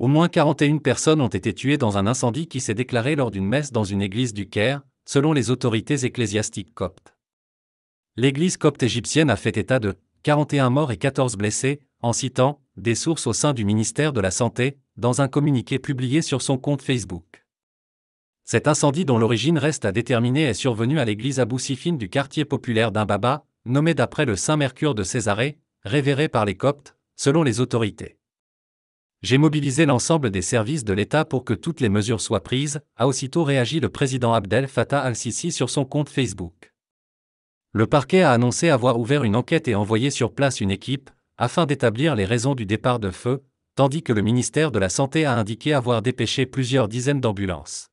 Au moins 41 personnes ont été tuées dans un incendie qui s'est déclaré lors d'une messe dans une église du Caire, selon les autorités ecclésiastiques coptes. L'église copte égyptienne a fait état de 41 morts et 14 blessés, en citant des sources au sein du ministère de la Santé, dans un communiqué publié sur son compte Facebook. Cet incendie dont l'origine reste à déterminer est survenu à l'église Abou Sifine du quartier populaire d'Imbaba, nommée d'après le saint Mercure de Césarée, révéré par les Coptes, selon les autorités. J'ai mobilisé l'ensemble des services de l'État pour que toutes les mesures soient prises, a aussitôt réagi le président Abdel Fattah al-Sisi sur son compte Facebook. Le parquet a annoncé avoir ouvert une enquête et envoyé sur place une équipe, afin d'établir les raisons du départ de feu, tandis que le ministère de la Santé a indiqué avoir dépêché plusieurs dizaines d'ambulances.